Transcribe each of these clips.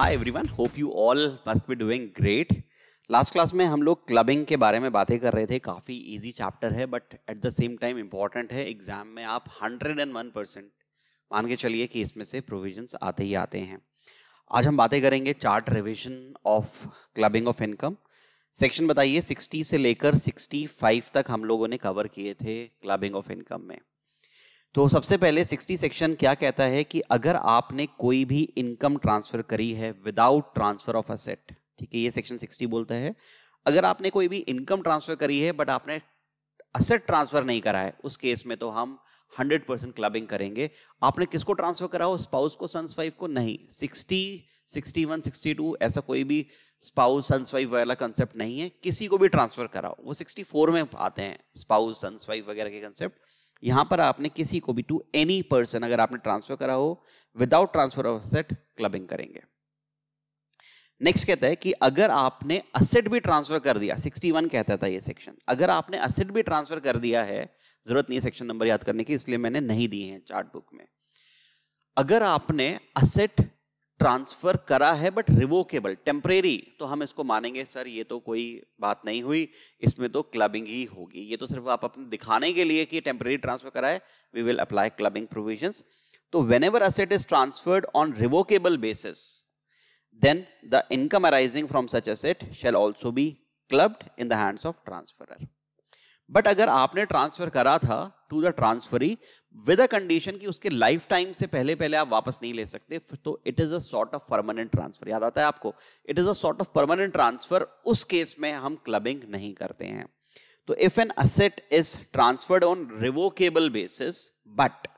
every everyone hope you all must be doing great last class में हम लोग clubbing के बारे में बातें कर रहे थे काफ़ी इजी चैप्टर है but at the same time important है एग्जाम में आप हंड्रेड एंड वन परसेंट मान के चलिए कि इसमें से प्रोविजन आते ही आते हैं आज हम बातें करेंगे chart revision of clubbing of income section बताइए सिक्सटी से लेकर सिक्सटी फाइव तक हम लोगों ने कवर किए थे क्लबिंग ऑफ इनकम में तो सबसे पहले 60 सेक्शन क्या कहता है कि अगर आपने कोई भी इनकम ट्रांसफर करी है विदाउट ट्रांसफर ऑफ असेट ठीक है ये सेक्शन 60 बोलता है अगर आपने कोई भी इनकम ट्रांसफर करी है बट आपने असेट ट्रांसफर नहीं करा है उस केस में तो हम 100 परसेंट क्लबिंग करेंगे आपने किसको ट्रांसफर करा हो स्पाउस को सन्स वाइफ को नहीं sixty sixty one sixty two ऐसा कोई भी स्पाउस सन्स वाइफ वाला कंसेप्ट नहीं है किसी को भी ट्रांसफर कराओ वो सिक्सटी फोर में आते हैं स्पाउस सन्स वाइफ वगैरह के कंसेप्ट यहां पर आपने किसी को भी टू एनी पर्सन अगर आपने ट्रांसफर करा हो without transfer of asset clubbing करेंगे नेक्स्ट कहता है कि अगर आपने असेट भी ट्रांसफर कर दिया 61 कहता था ये सेक्शन अगर आपने असेट भी ट्रांसफर कर दिया है जरूरत नहीं है सेक्शन नंबर याद करने की इसलिए मैंने नहीं दिए हैं चार्ट बुक में अगर आपने असेट ट्रांसफर करा है बट रिवोकेबल टेम्परेरी तो हम इसको मानेंगे सर ये तो कोई बात नहीं हुई इसमें तो क्लबिंग ही होगी ये तो सिर्फ आप अपने दिखाने के लिए कि टेम्परेरी ट्रांसफर करा है we will apply clubbing provisions तो whenever asset is transferred on revocable basis then the income arising from such asset shall also be clubbed in the hands of transferor but अगर आपने transfer करा था to the transferee with a condition कि उसके life time से पहले पहले आप वापस नहीं ले सकते तो it is a sort of permanent transfer याद आता है आपको it is a sort of permanent transfer उस केस में हम क्लबिंग नहीं करते हैं तो if an asset is transferred on revocable basis but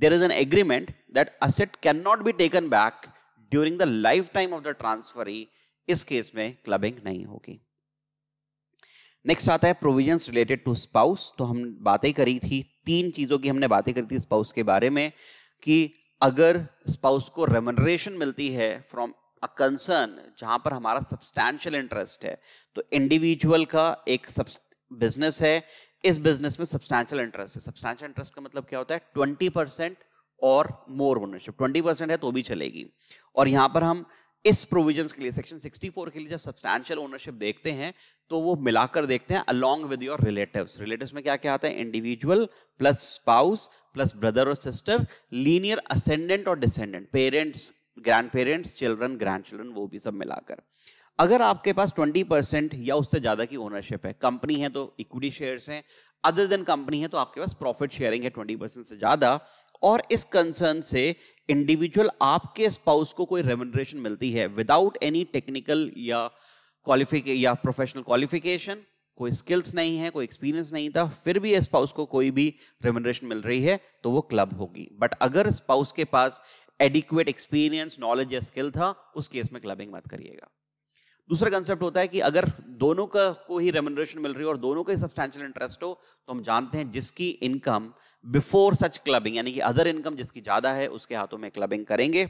there is an agreement that asset can not be taken back during the life time of the transferee इस case में clubbing नहीं होगी नेक्स्ट आता है प्रोविजंस रिलेटेड टू स्पाउस तो हम बातें करी थी तीन चीज़ों की हमने बातें करी थी स्पाउस के बारे में कि अगर स्पाउस को रेमनरेशन मिलती है फ्रॉम अ कंसर्न जहां पर हमारा सब्सटैंशियल इंटरेस्ट है तो इंडिविजुअल का एक बिजनेस है इस बिजनेस में सब्सटैंशियल इंटरेस्ट है सब्सटैंशियल इंटरेस्ट का मतलब क्या होता है ट्वेंटी और मोर ओनरशिप ट्वेंटी परसेंट है तो भी चलेगी और यहां पर हम इस प्रोविजंस के लिए सेक्शन 64 के लिए जब सब्सटैंशियल ओनरशिप देखते हैं तो वो मिलाकर देखते हैं along with your relatives relatives में क्या क्या आता है individual plus spouse plus brother और सिस्टर लीनियर असेंडेंट और descendant parents grand parents children grand children वो भी सब मिलाकर अगर आपके पास 20 परसेंट या उससे ज़्यादा की ओनरशिप है कंपनी है तो इक्विटी शेयर्स हैं अदर देन कंपनी है तो आपके पास प्रॉफिट शेयरिंग है 20 परसेंट से ज़्यादा और इस कंसर्न से इंडिविजुअल आपके स्पाउस को कोई रेमेशन मिलती है विदाउट एनी टेक्निकल या क्वालिफिक या प्रोफेशनल क्वालिफिकेशन कोई स्किल्स नहीं है कोई एक्सपीरियंस नहीं था फिर भी स्पाउस को कोई भी रेमेशन मिल रही है तो वो क्लब होगी बट अगर स्पाउस के पास एडिक्वेट एक्सपीरियंस नॉलेज या स्किल था उस केस में क्लबिंग मत करिएगा दूसरा कंसेप्ट होता है कि अगर दोनों का को ही रेमोनरेशन मिल रही हो और दोनों का ही सब्सटैंशियल इंटरेस्ट हो तो हम जानते हैं जिसकी इनकम बिफोर सच क्लबिंग यानी कि अदर इनकम जिसकी ज्यादा है उसके हाथों में क्लबिंग करेंगे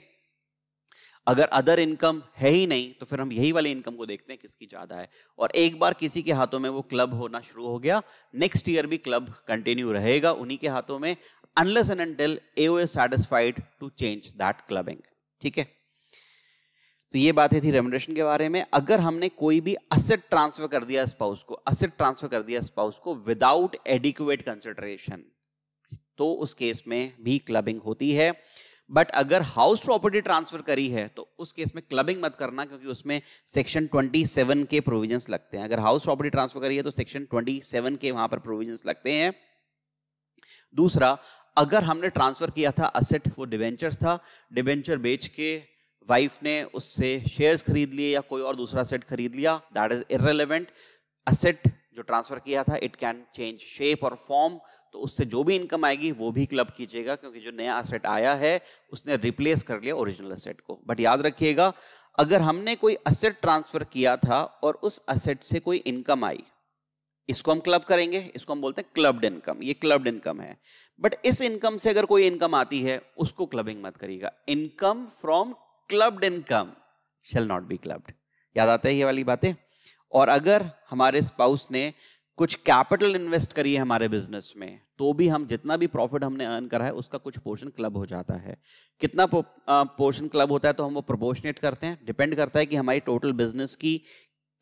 अगर अदर इनकम है ही नहीं तो फिर हम यही वाले इनकम को देखते हैं किसकी ज़्यादा है और एक बार किसी के हाथों में वो क्लब होना शुरू हो गया नेक्स्ट ईयर भी क्लब कंटिन्यू रहेगा उन्हीं के हाथों में unless and until satisfied satisfied to change that clubbing ठीक है तो ये बातें थी रेमोडेशन के बारे में अगर हमने कोई भी असेट ट्रांसफर कर दिया स्पाउस को असेट ट्रांसफर कर दिया स्पाउस को विदाउट एडिक्यूएट कंसिडरेशन तो उस केस में भी क्लबिंग होती है बट अगर हाउस प्रॉपर्टी ट्रांसफर करी है तो उस केस में क्लबिंग मत करना क्योंकि उसमें सेक्शन 27 के प्रोविजंस लगते हैं अगर हाउस प्रॉपर्टी ट्रांसफर करी है तो सेक्शन 27 के वहां पर प्रोविजंस लगते हैं दूसरा अगर हमने ट्रांसफर किया था असेट वो डिवेंचर था डिवेंचर बेच के वाइफ ने उससे शेयर्स खरीद लिए या कोई और दूसरा सेट खरीद लिया दैट इज इरेलीवेंट असेट जो ट्रांसफर किया था इट कैन चेंज शेप और फॉर्म तो उससे जो भी इनकम आएगी वो भी क्लब कीजिएगा क्योंकि जो नया असेट आया है उसने रिप्लेस कर लिया ओरिजिनल असेट को बट याद रखिएगा अगर हमने कोई असेट ट्रांसफर किया था और उस असेट से कोई इनकम आई इसको हम क्लब करेंगे इसको हम बोलते हैं क्लब्ड इनकम ये क्लब्ड इनकम है बट इस इनकम से अगर कोई इनकम आती है उसको क्लबिंग मत करिएगा income from clubbed income shall not be clubbed याद आता है ये वाली बातें और अगर हमारे स्पाउस ने कुछ कैपिटल इन्वेस्ट करी है हमारे बिजनेस में तो भी हम जितना भी प्रॉफिट हमने अर्न करा है उसका कुछ पोर्शन क्लब हो जाता है कितना पोर्शन क्लब होता है तो हम वो प्रोपोर्शनेट करते हैं डिपेंड करता है कि हमारी टोटल बिजनेस की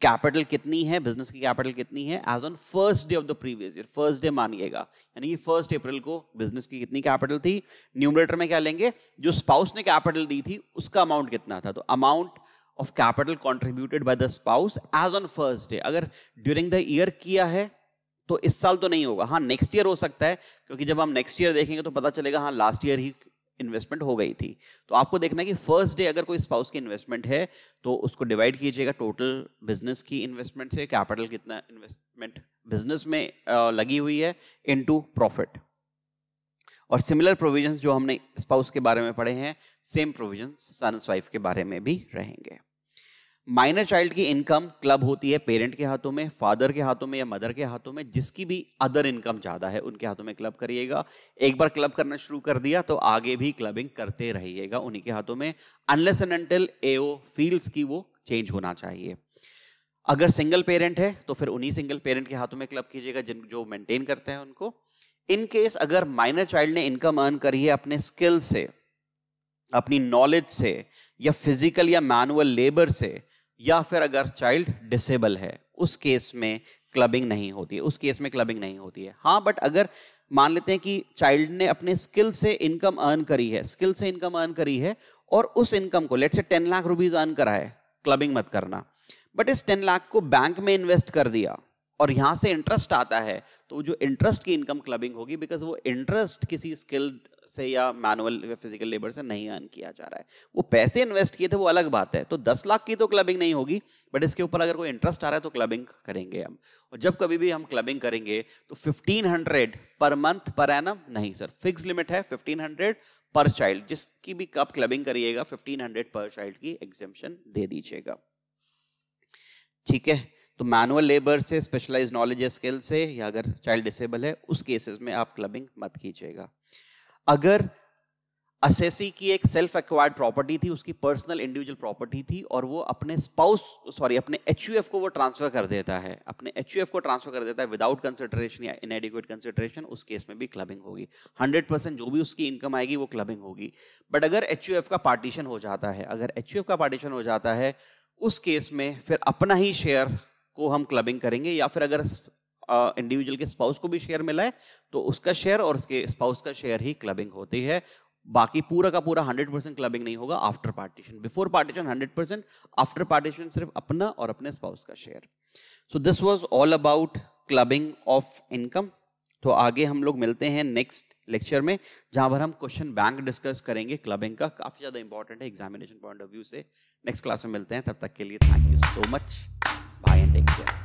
कैपिटल कितनी है बिजनेस की कैपिटल कितनी है as on first day of the previous year first day मानिएगा यानी कि फर्स्ट अप्रैल को बिजनेस की कितनी कैपिटल थी न्यूमरेटर में क्या लेंगे जो स्पाउस ने कैपिटल दी थी उसका अमाउंट कितना था तो amount of capital contributed by the spouse as on first day अगर ड्यूरिंग द ईयर किया है तो इस साल तो नहीं होगा हाँ नेक्स्ट ईयर हो सकता है क्योंकि जब हम नेक्स्ट ईयर देखेंगे तो पता चलेगा हाँ लास्ट ईयर ही इन्वेस्टमेंट हो गई थी तो आपको देखना है कि फर्स्ट डे अगर कोई स्पाउस की इन्वेस्टमेंट है तो उसको डिवाइड कीजिएगा टोटल बिजनेस की इन्वेस्टमेंट से कैपिटल कितना इन्वेस्टमेंट बिजनेस में लगी हुई है इनटू प्रॉफिट और सिमिलर प्रोविजंस जो हमने स्पाउस के बारे में पढ़े हैं सेम प्रोविजंस सन वाइफ के बारे में भी रहेंगे माइनर चाइल्ड की इनकम क्लब होती है पेरेंट के हाथों में फादर के हाथों में या मदर के हाथों में जिसकी भी अदर इनकम ज़्यादा है उनके हाथों में क्लब करिएगा एक बार क्लब करना शुरू कर दिया तो आगे भी क्लबिंग करते रहिएगा उन्हीं के हाथों में unless and until AO feels की वो चेंज होना चाहिए अगर सिंगल पेरेंट है तो फिर उन्हीं सिंगल पेरेंट के हाथों में क्लब कीजिएगा जिन जो मेंटेन करते हैं उनको इन केस अगर माइनर चाइल्ड ने इनकम अर्न करी है अपने स्किल से अपनी नॉलेज से या फिजिकल या मैनुअल लेबर से या फिर अगर चाइल्ड डिसेबल है उस केस में क्लबिंग नहीं होती है उस केस में क्लबिंग नहीं होती है हाँ बट अगर मान लेते हैं कि चाइल्ड ने अपने स्किल से इनकम अर्न करी है स्किल से इनकम अर्न करी है और उस इनकम को लेट से टेन लाख रुपीज अर्न करा है क्लबिंग मत करना बट इस टेन लाख को बैंक में इन्वेस्ट कर दिया और यहां से इंटरेस्ट आता है तो जो इंटरेस्ट की इनकम क्लबिंग होगी बिकॉज वो इंटरेस्ट किसी स्किल्ड से या मैनुअल फिजिकल लेबर से नहीं अर्न किया जा रहा है वो पैसे इन्वेस्ट किए थे वो अलग बात है तो दस लाख की तो क्लबिंग नहीं होगी बट इसके ऊपर अगर कोई इंटरेस्ट आ रहा है तो क्लबिंग करेंगे हम और जब कभी भी हम क्लबिंग करेंगे तो fifteen hundred per month per annum नहीं सर फिक्स लिमिट है फिफ्टीन हंड्रेड पर चाइल्ड जिसकी भी आप क्लबिंग करिएगा फिफ्टीन हंड्रेड पर चाइल्ड की एग्जामेशन दे दीजिएगा ठीक है तो मैनुअल लेबर से स्पेशलाइज नॉलेज स्किल से या अगर चाइल्ड डिसेबल है उस केसेस में आप क्लबिंग मत कीजिएगा अगर असेसी की एक सेल्फ एक्वायर्ड प्रॉपर्टी थी उसकी पर्सनल इंडिविजुअल प्रॉपर्टी थी और वो अपने स्पाउस सॉरी अपने एच को वो ट्रांसफर कर देता है अपने एच को ट्रांसफर कर देता है विदाउट कंसिडरेशन या इनएडिकुएट कंसिडरेशन उस केस में भी क्लबिंग होगी 100 परसेंट जो भी उसकी इनकम आएगी वो क्लबिंग होगी बट अगर एच का पार्टीशन हो जाता है अगर एच का पार्टीशन हो जाता है उस केस में फिर अपना ही शेयर को हम क्लबिंग करेंगे या फिर अगर इंडिविजुअल के स्पाउस को भी शेयर मिला है तो उसका शेयर और उसके स्पाउस का शेयर ही क्लबिंग होती है बाकी पूरा का पूरा 100 परसेंट क्लबिंग नहीं होगा after partition before partition hundred percent after partition सिर्फ अपना और अपने स्पाउस का share so this was all about clubbing of income तो आगे हम लोग मिलते हैं नेक्स्ट लेक्चर में जहां पर हम क्वेश्चन बैंक डिस्कस करेंगे क्लबिंग का काफी ज्यादा इंपॉर्टेंट है एग्जामिनेशन पॉइंट ऑफ व्यू से नेक्स्ट क्लास में मिलते हैं तब तक के लिए thank you so much bye and take care